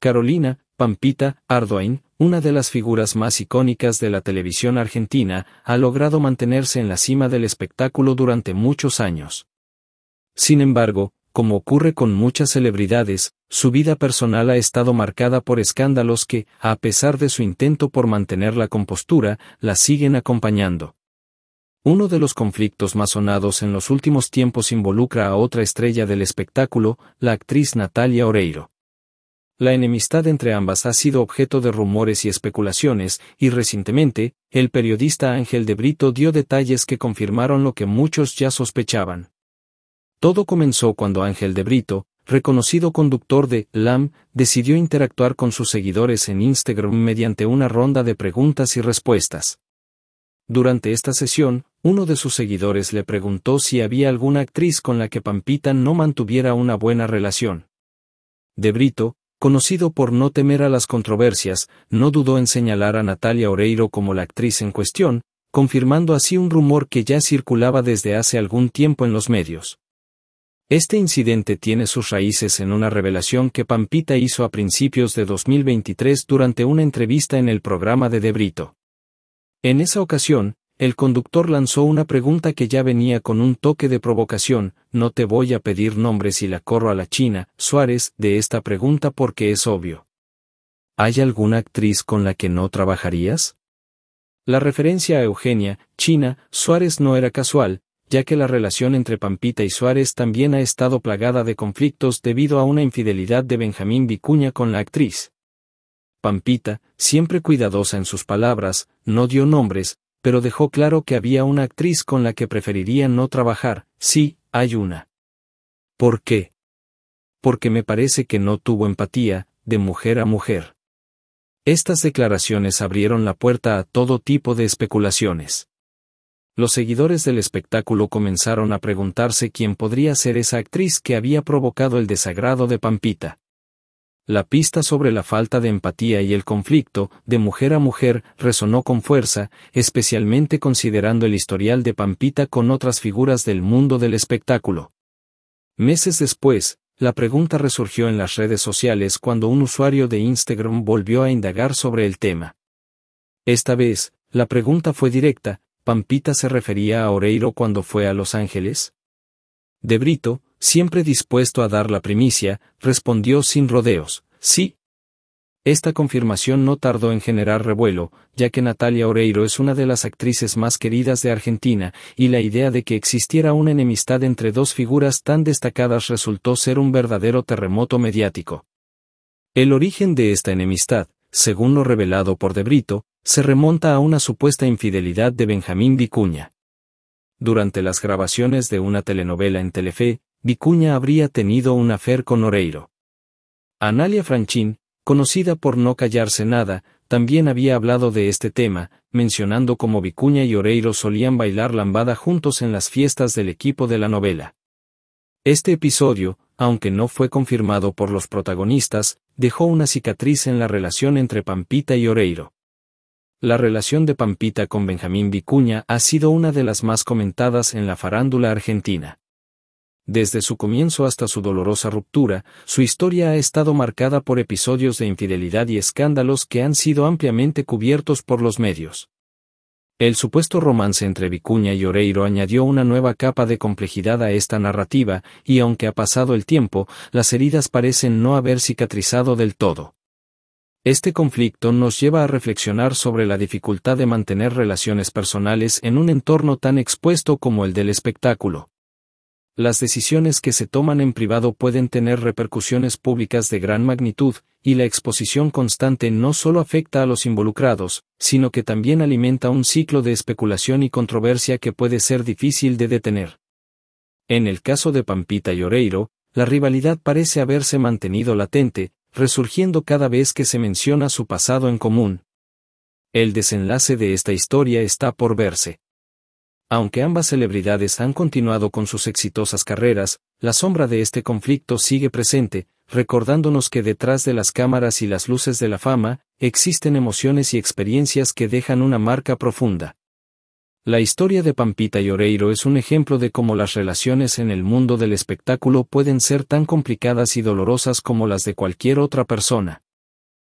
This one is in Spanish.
Carolina, Pampita, Arduin, una de las figuras más icónicas de la televisión argentina, ha logrado mantenerse en la cima del espectáculo durante muchos años. Sin embargo, como ocurre con muchas celebridades, su vida personal ha estado marcada por escándalos que, a pesar de su intento por mantener la compostura, la siguen acompañando. Uno de los conflictos más sonados en los últimos tiempos involucra a otra estrella del espectáculo, la actriz Natalia Oreiro. La enemistad entre ambas ha sido objeto de rumores y especulaciones, y recientemente, el periodista Ángel de Brito dio detalles que confirmaron lo que muchos ya sospechaban. Todo comenzó cuando Ángel de Brito, reconocido conductor de LAM, decidió interactuar con sus seguidores en Instagram mediante una ronda de preguntas y respuestas. Durante esta sesión, uno de sus seguidores le preguntó si había alguna actriz con la que Pampita no mantuviera una buena relación. De Brito, Conocido por no temer a las controversias, no dudó en señalar a Natalia Oreiro como la actriz en cuestión, confirmando así un rumor que ya circulaba desde hace algún tiempo en los medios. Este incidente tiene sus raíces en una revelación que Pampita hizo a principios de 2023 durante una entrevista en el programa de Debrito. En esa ocasión, el conductor lanzó una pregunta que ya venía con un toque de provocación, no te voy a pedir nombres y la corro a la China, Suárez, de esta pregunta porque es obvio. ¿Hay alguna actriz con la que no trabajarías? La referencia a Eugenia, China, Suárez no era casual, ya que la relación entre Pampita y Suárez también ha estado plagada de conflictos debido a una infidelidad de Benjamín Vicuña con la actriz. Pampita, siempre cuidadosa en sus palabras, no dio nombres, pero dejó claro que había una actriz con la que preferiría no trabajar, sí, hay una. ¿Por qué? Porque me parece que no tuvo empatía, de mujer a mujer. Estas declaraciones abrieron la puerta a todo tipo de especulaciones. Los seguidores del espectáculo comenzaron a preguntarse quién podría ser esa actriz que había provocado el desagrado de Pampita. La pista sobre la falta de empatía y el conflicto, de mujer a mujer, resonó con fuerza, especialmente considerando el historial de Pampita con otras figuras del mundo del espectáculo. Meses después, la pregunta resurgió en las redes sociales cuando un usuario de Instagram volvió a indagar sobre el tema. Esta vez, la pregunta fue directa, ¿Pampita se refería a Oreiro cuando fue a Los Ángeles? De Brito, siempre dispuesto a dar la primicia, respondió sin rodeos, sí. Esta confirmación no tardó en generar revuelo, ya que Natalia Oreiro es una de las actrices más queridas de Argentina, y la idea de que existiera una enemistad entre dos figuras tan destacadas resultó ser un verdadero terremoto mediático. El origen de esta enemistad, según lo revelado por De Brito, se remonta a una supuesta infidelidad de Benjamín Vicuña. Durante las grabaciones de una telenovela en Telefe, Vicuña habría tenido un afer con Oreiro. Analia Franchín, conocida por no callarse nada, también había hablado de este tema, mencionando cómo Vicuña y Oreiro solían bailar lambada juntos en las fiestas del equipo de la novela. Este episodio, aunque no fue confirmado por los protagonistas, dejó una cicatriz en la relación entre Pampita y Oreiro. La relación de Pampita con Benjamín Vicuña ha sido una de las más comentadas en la farándula argentina. Desde su comienzo hasta su dolorosa ruptura, su historia ha estado marcada por episodios de infidelidad y escándalos que han sido ampliamente cubiertos por los medios. El supuesto romance entre Vicuña y Oreiro añadió una nueva capa de complejidad a esta narrativa, y aunque ha pasado el tiempo, las heridas parecen no haber cicatrizado del todo. Este conflicto nos lleva a reflexionar sobre la dificultad de mantener relaciones personales en un entorno tan expuesto como el del espectáculo. Las decisiones que se toman en privado pueden tener repercusiones públicas de gran magnitud, y la exposición constante no solo afecta a los involucrados, sino que también alimenta un ciclo de especulación y controversia que puede ser difícil de detener. En el caso de Pampita y Oreiro, la rivalidad parece haberse mantenido latente, resurgiendo cada vez que se menciona su pasado en común. El desenlace de esta historia está por verse. Aunque ambas celebridades han continuado con sus exitosas carreras, la sombra de este conflicto sigue presente, recordándonos que detrás de las cámaras y las luces de la fama, existen emociones y experiencias que dejan una marca profunda. La historia de Pampita y Oreiro es un ejemplo de cómo las relaciones en el mundo del espectáculo pueden ser tan complicadas y dolorosas como las de cualquier otra persona.